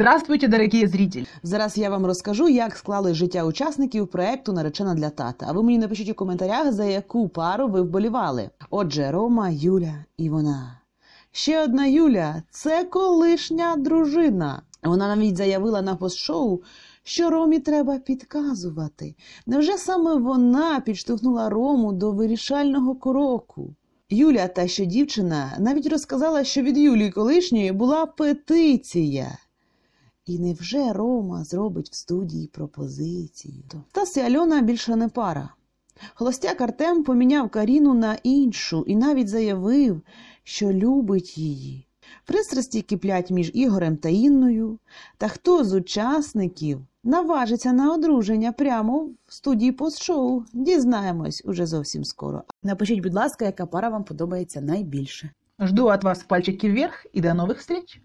Здравствуйте, дорогі зрители! Зараз я вам розкажу, як склали життя учасників проекту Наречена для тата. А ви мені напишіть у коментарях, за яку пару ви вболівали. Отже, Рома, Юля і вона. Ще одна Юля це колишня дружина. Вона навіть заявила на постшоу, що Ромі треба підказувати. Невже саме вона підштовхнула Рому до вирішального кроку? Юля, та що дівчина, навіть розказала, що від Юлії колишньої була петиція. І невже Рома зробить в студії пропозицію? Стас і Альона більше не пара. Холостяк Артем поміняв Каріну на іншу і навіть заявив, що любить її. Пристрасті киплять між Ігорем та Інною, та хто з учасників наважиться на одруження прямо в студії постшоу? Дізнаємось уже зовсім скоро. Напишіть, будь ласка, яка пара вам подобається найбільше. Жду от вас пальчики вверх і до нових встреч!